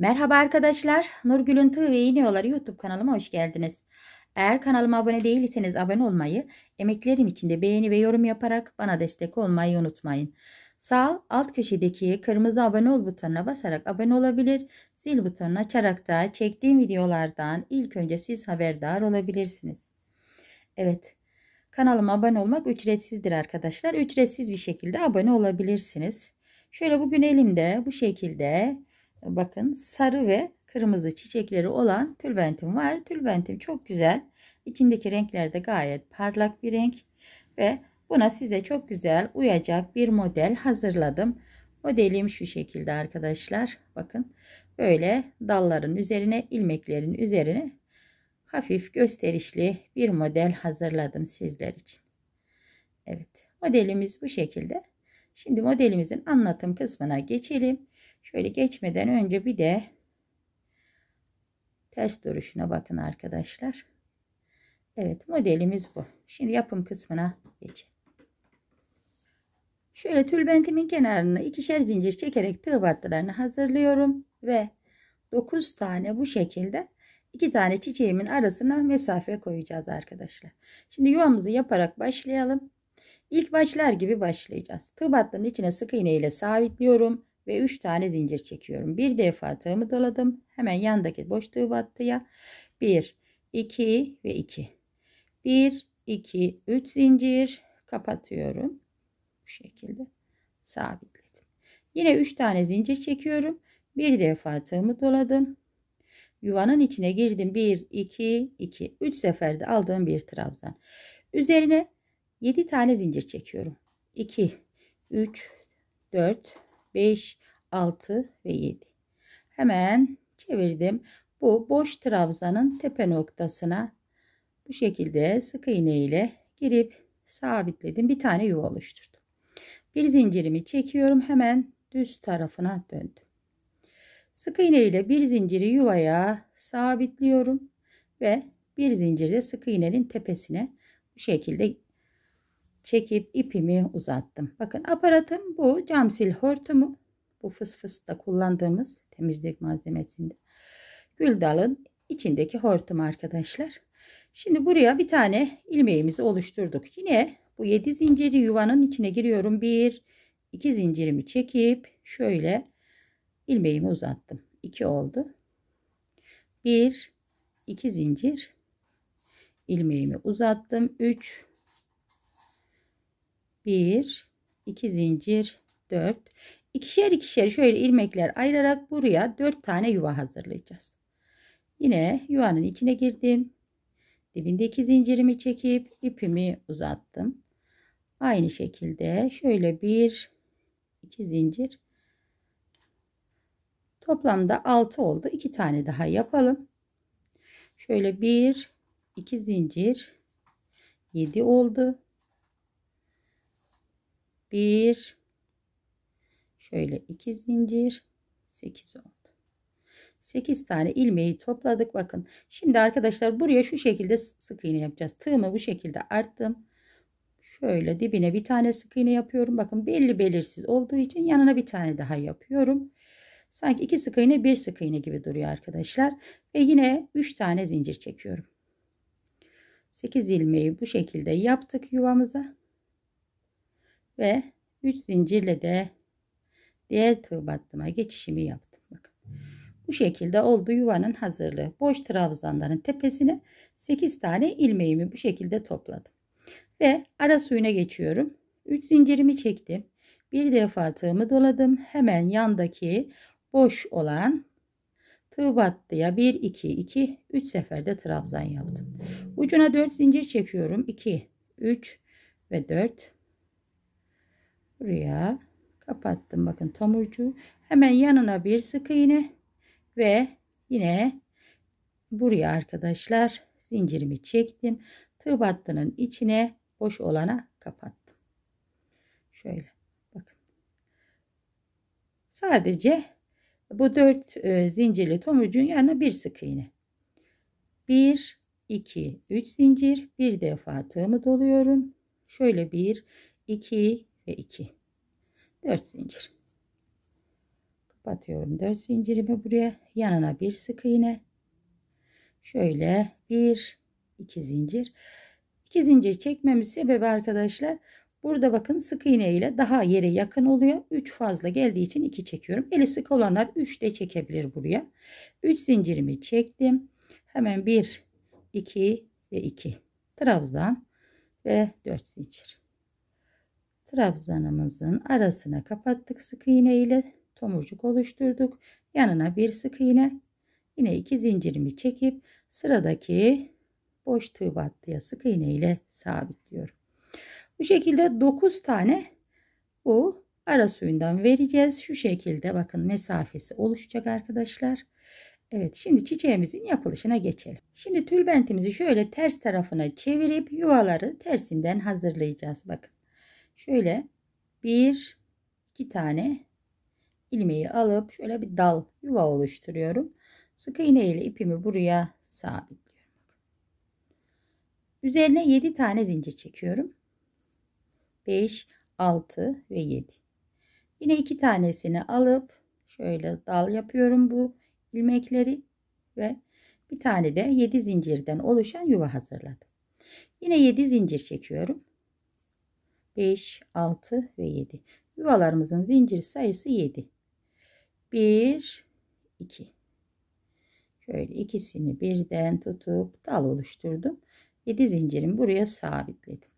Merhaba arkadaşlar. Nurgül'ün Tığ ve İğne Yolları YouTube kanalıma hoş geldiniz. Eğer kanalıma abone değilseniz abone olmayı, emeklerim için de beğeni ve yorum yaparak bana destek olmayı unutmayın. Sağ alt köşedeki kırmızı abone ol butonuna basarak abone olabilir, zil butonunu açarak da çektiğim videolardan ilk önce siz haberdar olabilirsiniz. Evet, kanalıma abone olmak ücretsizdir arkadaşlar. Ücretsiz bir şekilde abone olabilirsiniz. Şöyle bugün elimde bu şekilde bakın sarı ve kırmızı çiçekleri olan tülbentim var. Tülbentim çok güzel. İçindeki renkler de gayet parlak bir renk ve buna size çok güzel uyacak bir model hazırladım. Modelim şu şekilde arkadaşlar. Bakın böyle dalların üzerine ilmeklerin üzerine hafif gösterişli bir model hazırladım sizler için. Evet modelimiz bu şekilde. Şimdi modelimizin anlatım kısmına geçelim. Şöyle geçmeden önce bir de ters duruşuna bakın arkadaşlar. Evet modelimiz bu. Şimdi yapım kısmına geçelim. Şöyle tülbentimin kenarını ikişer zincir çekerek tığ battılarını hazırlıyorum ve 9 tane bu şekilde iki tane çiçeğimin arasına mesafe koyacağız arkadaşlar. Şimdi yuvamızı yaparak başlayalım. İlk başlar gibi başlayacağız. Tığ battının içine sık iğne ile sabitliyorum ve 3 tane zincir çekiyorum. Bir defa tığımı doladım. Hemen yandaki boş tığ battıya 1, 2 ve 2. 1, 2, 3 zincir kapatıyorum. Bu şekilde sabitledim. Yine 3 tane zincir çekiyorum. Bir defa tığımı doladım. Yuvanın içine girdim. 1, 2, 2. 3 seferde aldığım bir trabzan. Üzerine 7 tane zincir çekiyorum. 2, 3, 4, 5, 6 ve 7. Hemen çevirdim. Bu boş trabzanın tepe noktasına bu şekilde sık iğne ile girip sabitledim. Bir tane yuva oluşturdum. Bir zincirimi çekiyorum. Hemen düz tarafına döndüm. Sık iğne ile bir zinciri yuvaya sabitliyorum ve bir zincirde sık iğnenin tepesine bu şekilde çekip ipimi uzattım. Bakın aparatım bu cam sil hortumu. Bu fıs fıstıkta kullandığımız temizlik malzemesinde. Gül dalın içindeki hortum arkadaşlar. Şimdi buraya bir tane ilmeğimizi oluşturduk. Yine bu 7 zinciri yuvanın içine giriyorum. 1 2 zincirimi çekip şöyle ilmeğimi uzattım. 2 oldu. 1 2 zincir ilmeğimi uzattım. 3 1 2 zincir 4 ikişer ikişer şöyle ilmekler ayırarak buraya 4 tane yuva hazırlayacağız. Yine yuvanın içine girdim. Dibindeki zincirimi çekip ipimi uzattım. Aynı şekilde şöyle bir iki zincir. Toplamda 6 oldu. 2 tane daha yapalım. Şöyle bir iki zincir 7 oldu. 1 şöyle 2 zincir 8 oldu. 8 tane ilmeği topladık. Bakın şimdi arkadaşlar buraya şu şekilde sık iğne yapacağız. Tığımı bu şekilde arttım. Şöyle dibine bir tane sık iğne yapıyorum. Bakın belli belirsiz olduğu için yanına bir tane daha yapıyorum. Sanki iki sık iğne bir sık iğne gibi duruyor arkadaşlar. Ve yine 3 tane zincir çekiyorum. 8 ilmeği bu şekilde yaptık yuvamıza ve 3 zincirle de diğer tığ battıma geçişimi yaptım. Bakın. Bu şekilde oldu yuvanın hazırlığı. Boş trabzanların tepesine 8 tane ilmeğimi bu şekilde topladım. Ve ara suyuna geçiyorum. 3 zincirimi çektim. Bir defa tığımı doladım. Hemen yandaki boş olan tığ battıya 1 2 2 3 seferde trabzan yaptım. Ucuna 4 zincir çekiyorum. 2 3 ve 4 Buraya kapattım. Bakın tomurcuğu. Hemen yanına bir sık iğne ve yine buraya arkadaşlar zincirimi çektim. Tığ battının içine boş olana kapattım. Şöyle bakın. Sadece bu dört e, zincirli tomurcuğun yanına bir sık iğne. Bir, iki, üç zincir bir defa tığımı doluyorum. Şöyle bir, iki ve 2 4 zincir kapatıyorum 4 zincirimi buraya yanına bir sık iğne şöyle 1 2 zincir 2 zincir çekmemiz sebebi arkadaşlar burada bakın sık iğne ile daha yere yakın oluyor 3 fazla geldiği için 2 çekiyorum eli sık olanlar 3 de çekebilir buraya 3 zincirimi çektim hemen 1 2 ve 2 trabzan ve 4 zincir trabzanımızın arasına kapattık sık iğne ile tomurcuk oluşturduk. Yanına bir sık iğne yine iki zincirimi çekip sıradaki boş tığ battıya sık iğne ile sabitliyorum. Bu şekilde 9 tane bu ara suyundan vereceğiz. Şu şekilde bakın mesafesi oluşacak arkadaşlar. Evet şimdi çiçeğimizin yapılışına geçelim. Şimdi tülbentimizi şöyle ters tarafına çevirip yuvaları tersinden hazırlayacağız. Bakın şöyle bir iki tane ilmeği alıp şöyle bir dal yuva oluşturuyorum. Sık iğne ile ipimi buraya sabitliyorum. Üzerine 7 tane zincir çekiyorum. 5, 6 ve 7. Yine iki tanesini alıp şöyle dal yapıyorum bu ilmekleri ve bir tane de 7 zincirden oluşan yuva hazırladım. Yine 7 zincir çekiyorum. 5, 6 ve 7. Yuvalarımızın zincir sayısı 7. 1, 2. Şöyle ikisini birden tutup dal oluşturdum. 7 zincirim buraya sabitledim.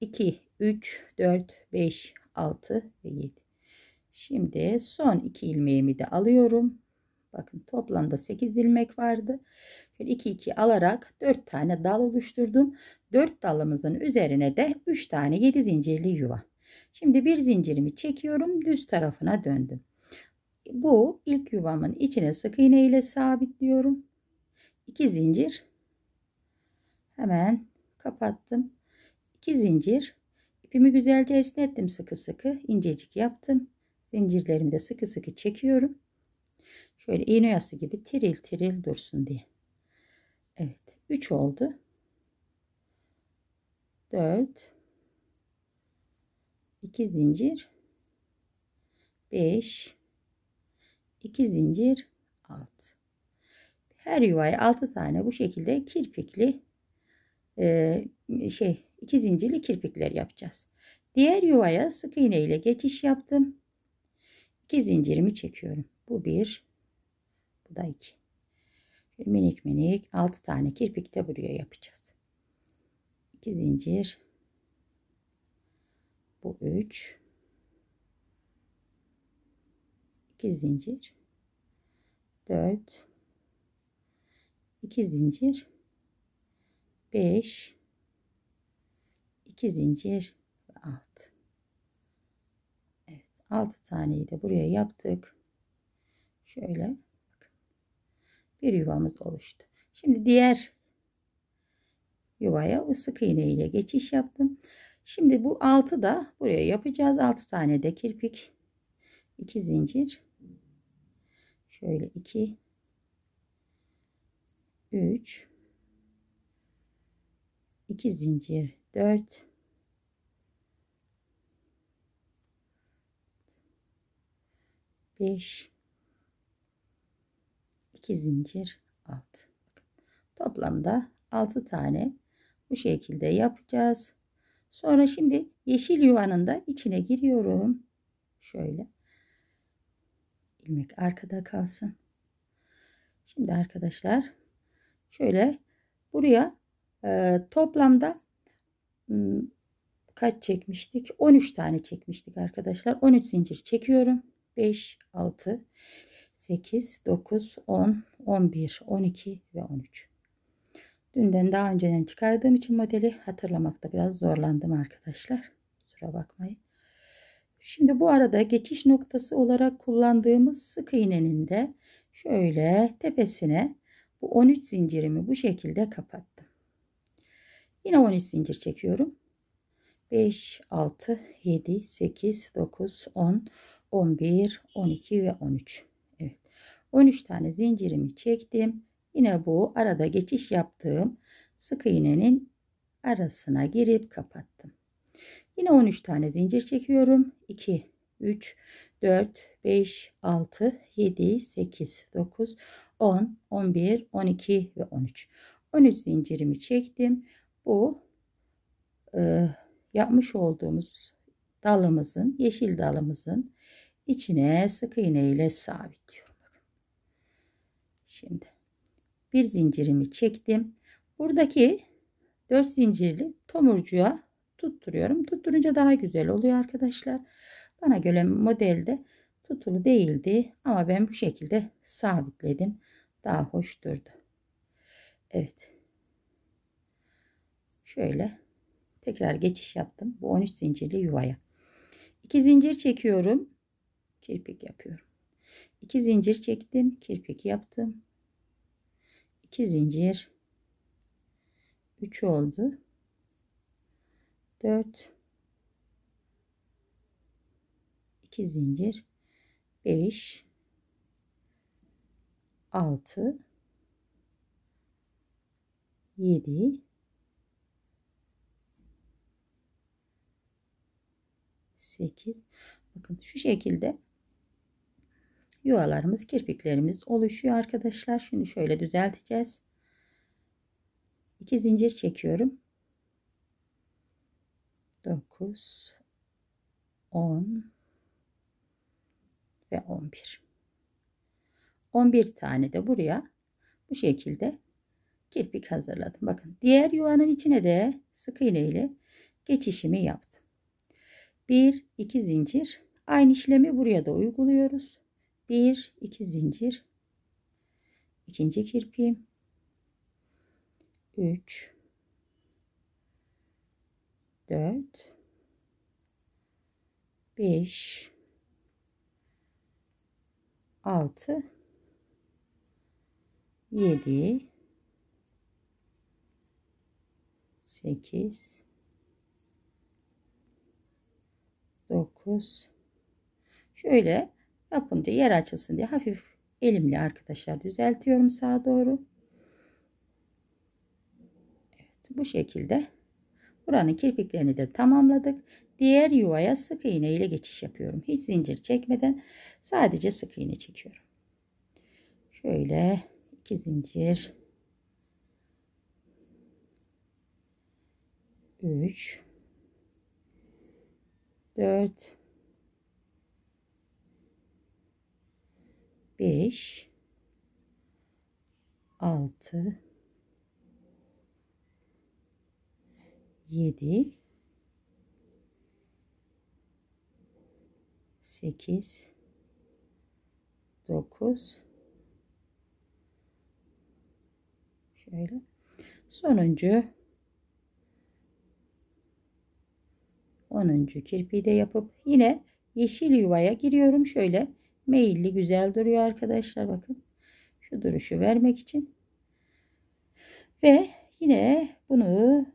2, 3, 4, 5, 6 ve 7. Şimdi son iki ilmeğimi de alıyorum. Bakın toplamda 8 ilmek vardı. Şöyle 2 2 alarak 4 tane dal oluşturdum. 4 dalımızın üzerine de 3 tane 7 zincirli yuva. Şimdi bir zincirimi çekiyorum. Düz tarafına döndüm. Bu ilk yuvamın içine sık iğne ile sabitliyorum. 2 zincir. Hemen kapattım. 2 zincir. İpimi güzelce esnettim sıkı sıkı. incecik yaptım. Zincirlerimi de sıkı sıkı çekiyorum. Şöyle iğne yası gibi tiril tiril dursun diye. Evet. 3 oldu. 4 2 zincir 5 2 zincir alt. Her yuvaya 6 tane bu şekilde kirpikli e, şey 2 zincirli kirpikler yapacağız. Diğer yuvaya sık iğne ile geçiş yaptım. 2 zincirimi çekiyorum. Bu bir. Bu da 2. minik minik 6 tane kirpik de buraya yapacağız. 2 zincir. Bu 3. 2 zincir. 4. 2 zincir. 5. 2 zincir ve 6. Evet 6 taneyi de buraya yaptık. Şöyle bir yuvamız oluştu. Şimdi diğer yuvaya sık iğne ile geçiş yaptım. Şimdi bu altı da buraya yapacağız. Altı tane de kirpik, iki zincir. Şöyle iki, üç, iki zincir, dört, beş, 2 zincir alt. Toplamda 6 tane bu şekilde yapacağız. Sonra şimdi yeşil yuvanın da içine giriyorum. Şöyle. ilmek arkada kalsın. Şimdi arkadaşlar şöyle buraya e, toplamda ıı, kaç çekmiştik? 13 tane çekmiştik arkadaşlar. 13 zincir çekiyorum. 5, 6, 8, 9, 10, 11, 12 ve 13. Dünden daha önceden çıkardığım için modeli hatırlamakta biraz zorlandım arkadaşlar. Kusura bakmayın. Şimdi bu arada geçiş noktası olarak kullandığımız sık iğnenin de şöyle tepesine bu 13 zincirimi bu şekilde kapattım. Yine 13 zincir çekiyorum. 5, 6, 7, 8, 9, 10, 11, 12 ve 13. 13 tane zincirimi çektim. Yine bu arada geçiş yaptığım sık iğnenin arasına girip kapattım. Yine 13 tane zincir çekiyorum. 2, 3, 4, 5, 6, 7, 8, 9, 10, 11, 12 ve 13. 13 zincirimi çektim. Bu e, yapmış olduğumuz dalımızın, yeşil dalımızın içine sık iğne ile sabitliyorum. Şimdi bir zincirimi çektim. Buradaki 4 zincirli tomurcuğa tutturuyorum. Tutturunca daha güzel oluyor arkadaşlar. Bana göre modelde tutulu değildi ama ben bu şekilde sabitledim. Daha hoş durdu. Evet. Şöyle tekrar geçiş yaptım. Bu 13 zincirli yuvaya. 2 zincir çekiyorum. Kirpik yapıyorum. 2 zincir çektim. Kirpik yaptım. 2 zincir 3 oldu 4 2 zincir 5 6 7 8 bakın şu şekilde yuvalarımız, kirpiklerimiz oluşuyor arkadaşlar. Şunu şöyle düzelteceğiz. 2 zincir çekiyorum. 9 10 ve 11. 11 tane de buraya bu şekilde kirpik hazırladım. Bakın diğer yuvanın içine de sık iğne ile geçişimi yaptım. 1 2 zincir aynı işlemi buraya da uyguluyoruz. 1 2 zincir ikinci kirpiğim 3 4 5 6 7 8 9 şöyle Yapınca yer açılsın diye hafif elimle arkadaşlar düzeltiyorum sağa doğru. Evet, bu şekilde buranın kirpiklerini de tamamladık. Diğer yuvaya sık iğne ile geçiş yapıyorum. Hiç zincir çekmeden sadece sık iğne çekiyorum. Şöyle iki zincir 3 4 5 6 7 8 9 şöyle sonuncu 10. kirpiyi de yapıp yine yeşil yuvaya giriyorum şöyle meyilli güzel duruyor arkadaşlar bakın. Şu duruşu vermek için. Ve yine bunu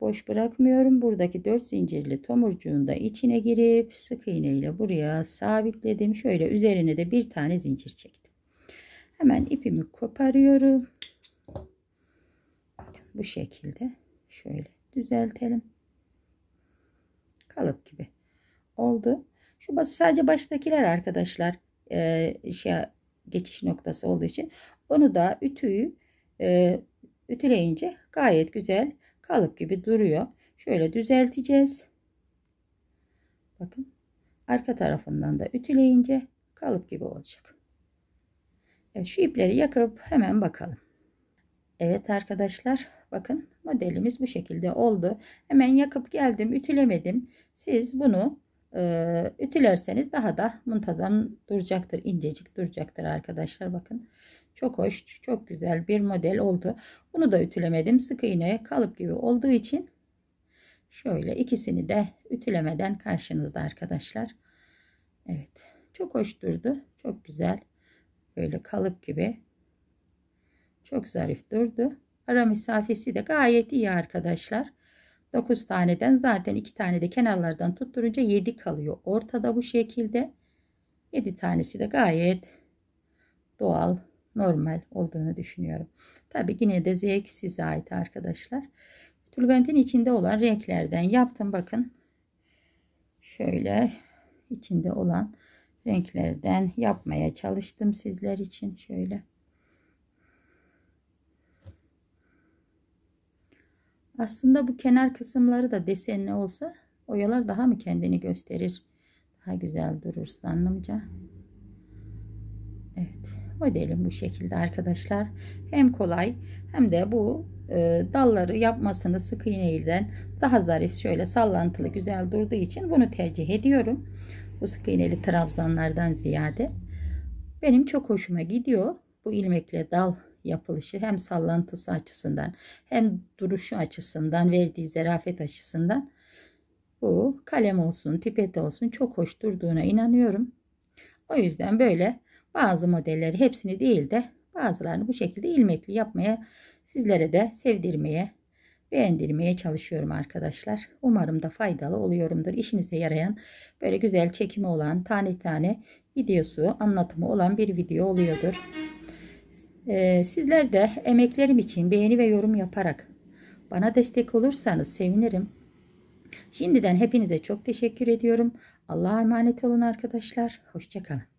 boş bırakmıyorum. Buradaki 4 zincirli tomurcuğun da içine girip sık iğne ile buraya sabitledim. Şöyle üzerine de bir tane zincir çektim. Hemen ipimi koparıyorum. bu şekilde şöyle düzeltelim. Kalıp gibi oldu. Şu bas sadece baştakiler arkadaşlar e, şey geçiş noktası olduğu için onu da ütüyü e, ütüleyince gayet güzel kalıp gibi duruyor. Şöyle düzelteceğiz. Bakın arka tarafından da ütüleyince kalıp gibi olacak. Evet, şu ipleri yakıp hemen bakalım. Evet arkadaşlar bakın modelimiz bu şekilde oldu. Hemen yakıp geldim ütülemedim. Siz bunu e, ütülerseniz daha da muntazam duracaktır. incecik duracaktır arkadaşlar. Bakın çok hoş çok güzel bir model oldu. Bunu da ütülemedim. Sık iğne kalıp gibi olduğu için şöyle ikisini de ütülemeden karşınızda arkadaşlar. Evet çok hoş durdu. Çok güzel. Böyle kalıp gibi. Çok zarif durdu. Ara mesafesi de gayet iyi arkadaşlar. 9 taneden zaten 2 tane de kenarlardan tutturunca 7 kalıyor. Ortada bu şekilde 7 tanesi de gayet doğal, normal olduğunu düşünüyorum. Tabi yine de zevk size ait arkadaşlar. Tülbentin içinde olan renklerden yaptım. Bakın şöyle içinde olan renklerden yapmaya çalıştım sizler için. Şöyle Aslında bu kenar kısımları da desenli olsa oyalar daha mı kendini gösterir? Daha güzel durur zannımca. Evet modelim bu şekilde arkadaşlar. Hem kolay hem de bu e, dalları yapmasını sık iğne ilden daha zarif şöyle sallantılı güzel durduğu için bunu tercih ediyorum. Bu sık iğneli trabzanlardan ziyade. Benim çok hoşuma gidiyor. Bu ilmekle dal yapılışı hem sallantısı açısından hem duruşu açısından verdiği zerafet açısından bu kalem olsun pipet olsun çok hoş durduğuna inanıyorum. O yüzden böyle bazı modelleri hepsini değil de bazılarını bu şekilde ilmekli yapmaya sizlere de sevdirmeye beğendirmeye çalışıyorum arkadaşlar. Umarım da faydalı oluyorumdur. İşinize yarayan böyle güzel çekimi olan tane tane videosu anlatımı olan bir video oluyordur. Ee, sizler de emeklerim için beğeni ve yorum yaparak bana destek olursanız sevinirim. Şimdiden hepinize çok teşekkür ediyorum. Allah'a emanet olun arkadaşlar. Hoşçakalın.